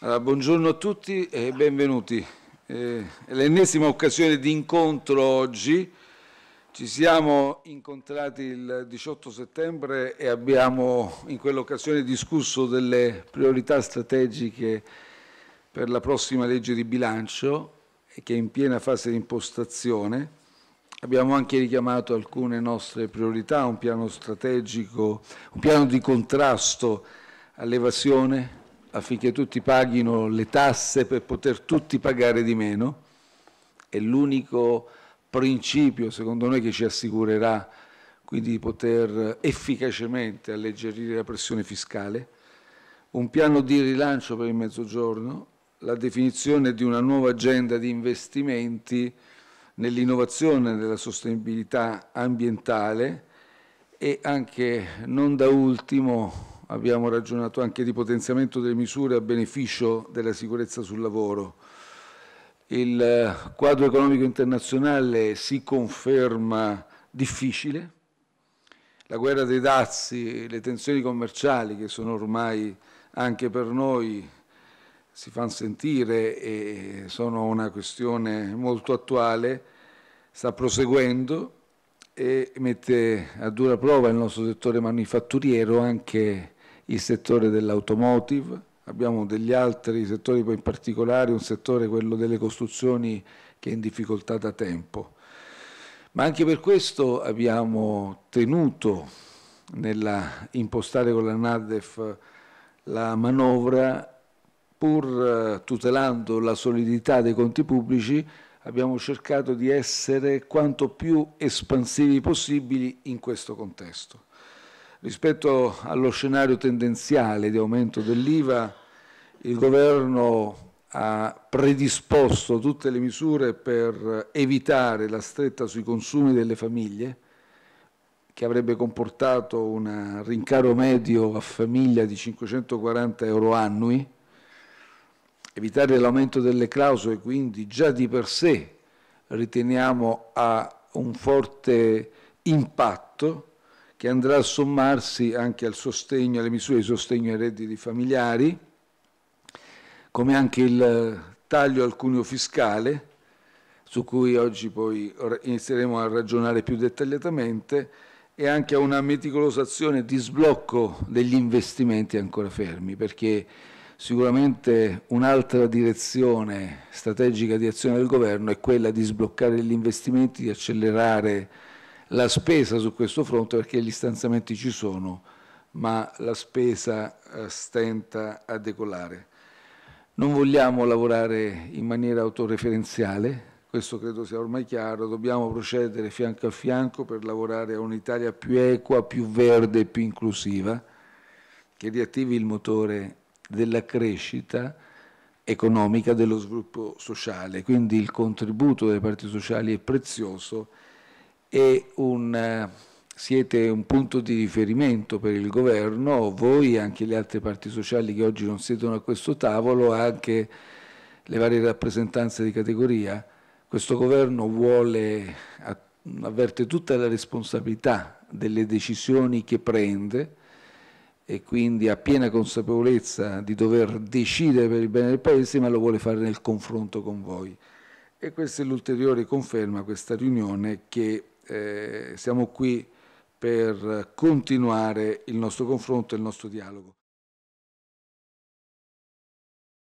Allora, buongiorno a tutti e benvenuti. Eh, è l'ennesima occasione di incontro oggi. Ci siamo incontrati il 18 settembre e abbiamo in quell'occasione discusso delle priorità strategiche per la prossima legge di bilancio che è in piena fase di impostazione. Abbiamo anche richiamato alcune nostre priorità, un piano strategico, un piano di contrasto all'evasione, affinché tutti paghino le tasse per poter tutti pagare di meno, è l'unico principio secondo noi che ci assicurerà quindi di poter efficacemente alleggerire la pressione fiscale, un piano di rilancio per il mezzogiorno, la definizione di una nuova agenda di investimenti nell'innovazione, e nella sostenibilità ambientale e anche non da ultimo abbiamo ragionato anche di potenziamento delle misure a beneficio della sicurezza sul lavoro. Il eh, quadro economico internazionale si conferma difficile, la guerra dei dazi, le tensioni commerciali che sono ormai anche per noi si fanno sentire e sono una questione molto attuale, sta proseguendo e mette a dura prova il nostro settore manifatturiero anche il settore dell'automotive, abbiamo degli altri settori, poi in particolare un settore, quello delle costruzioni, che è in difficoltà da tempo. Ma anche per questo abbiamo tenuto nella impostare con la NADEF la manovra, pur eh, tutelando la solidità dei conti pubblici, abbiamo cercato di essere quanto più espansivi possibili in questo contesto rispetto allo scenario tendenziale di aumento dell'IVA, il governo ha predisposto tutte le misure per evitare la stretta sui consumi delle famiglie, che avrebbe comportato un rincaro medio a famiglia di 540 euro annui, evitare l'aumento delle clausole, quindi già di per sé riteniamo ha un forte impatto che andrà a sommarsi anche al sostegno, alle misure di sostegno ai redditi familiari, come anche il taglio al cuneo fiscale, su cui oggi poi inizieremo a ragionare più dettagliatamente, e anche a una meticolosa azione di sblocco degli investimenti ancora fermi, perché sicuramente un'altra direzione strategica di azione del governo è quella di sbloccare gli investimenti, di accelerare la spesa su questo fronte perché gli stanziamenti ci sono, ma la spesa eh, stenta a decollare. Non vogliamo lavorare in maniera autoreferenziale, questo credo sia ormai chiaro, dobbiamo procedere fianco a fianco per lavorare a un'Italia più equa, più verde, e più inclusiva, che riattivi il motore della crescita economica, dello sviluppo sociale. Quindi il contributo delle parti sociali è prezioso un, eh, siete un punto di riferimento per il governo, voi e anche le altre parti sociali che oggi non siedono a questo tavolo, anche le varie rappresentanze di categoria. Questo governo vuole, avverte tutta la responsabilità delle decisioni che prende, e quindi ha piena consapevolezza di dover decidere per il bene del Paese, ma lo vuole fare nel confronto con voi. E questa è l'ulteriore conferma, questa riunione, che eh, siamo qui per continuare il nostro confronto e il nostro dialogo.